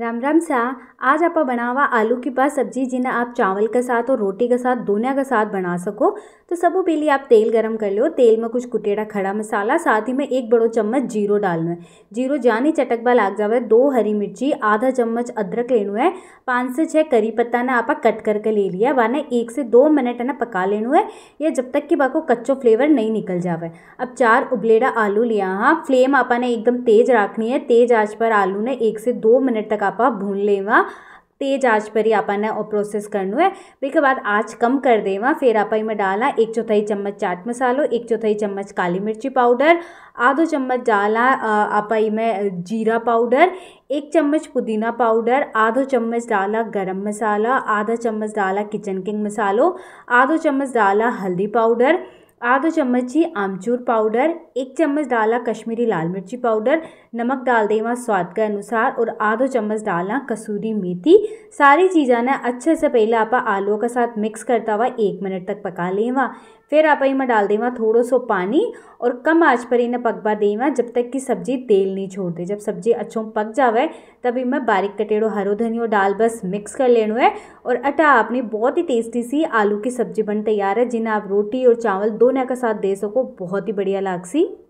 राम राम सा आज आप बनावा आलू की पास सब्जी जिन्हें आप चावल के साथ और रोटी के साथ दोनों के साथ बना सको तो सबो पहले आप तेल गरम कर लो तेल में कुछ कुटेड़ा खड़ा मसाला साथ ही में एक बड़ो चम्मच जीरो डालना है जीरो जानी चटकबा लाग जावे दो हरी मिर्ची आधा चम्मच अदरक लेना है पाँच से छः करी पत्ता ने आप कट करके ले लिया वाने एक से दो मिनट है ना पका लेना है या जब तक कि बाको कच्चो फ्लेवर नहीं निकल जावे अब चार उबलेड़ा आलू लिया हाँ फ्लेम आपा ने एकदम तेज रखनी है तेज आँच पर आलू ने एक से दो मिनट तक आप भून लेवा तेज आँच पर ही आपने और प्रोसेस करना है बिके बाद आँच कम कर देवा फिर आप में डाला एक चौथाई चम्मच चाट मसालो एक चौथाई चम्मच काली मिर्ची पाउडर आधो चम्मच डाला आप में जीरा पाउडर एक चम्मच पुदीना पाउडर आधो चम्मच डाला गरम मसाला आधा चम्मच डाला किचन किंग मसालो आधो चम्मच डाला हल्दी पाउडर आधा चम्मच ही आमचूर पाउडर एक चम्मच डाला कश्मीरी लाल मिर्ची पाउडर नमक डाल देवा स्वाद के अनुसार और आधा चम्मच डालना कसूरी मेथी सारी चीज़ा ने अच्छे से पहले आप आलू के साथ मिक्स करता हुआ एक मिनट तक पका लेवा फिर आप इमें डाल देवा थोड़ा सो पानी और कम आँच पर इन्हें पकवा देवा जब तक कि सब्जी तेल नहीं छोड़ दे जब सब्जी अच्छों पक जावे तब इमें बारीक कटेड़ो हरो धनियो डाल बस मिक्स कर लेना है और अटा आपने बहुत ही टेस्टी सी आलू की सब्जी बन तैयार है जिन्हें आप रोटी और चावल दोनों का साथ दे सको बहुत ही बढ़िया लागसी